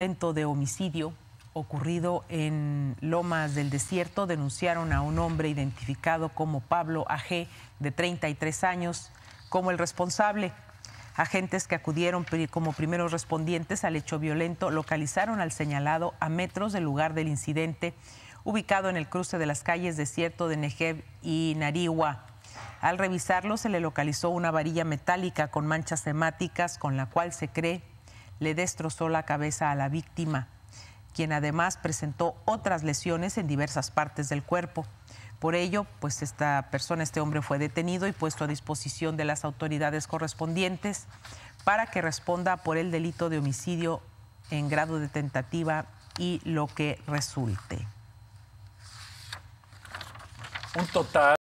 intento de homicidio ocurrido en Lomas del Desierto denunciaron a un hombre identificado como Pablo AG, de 33 años, como el responsable. Agentes que acudieron como primeros respondientes al hecho violento localizaron al señalado a metros del lugar del incidente, ubicado en el cruce de las calles Desierto de Negev y Nariwa. Al revisarlo se le localizó una varilla metálica con manchas hemáticas con la cual se cree le destrozó la cabeza a la víctima, quien además presentó otras lesiones en diversas partes del cuerpo. Por ello, pues esta persona, este hombre fue detenido y puesto a disposición de las autoridades correspondientes para que responda por el delito de homicidio en grado de tentativa y lo que resulte. Un total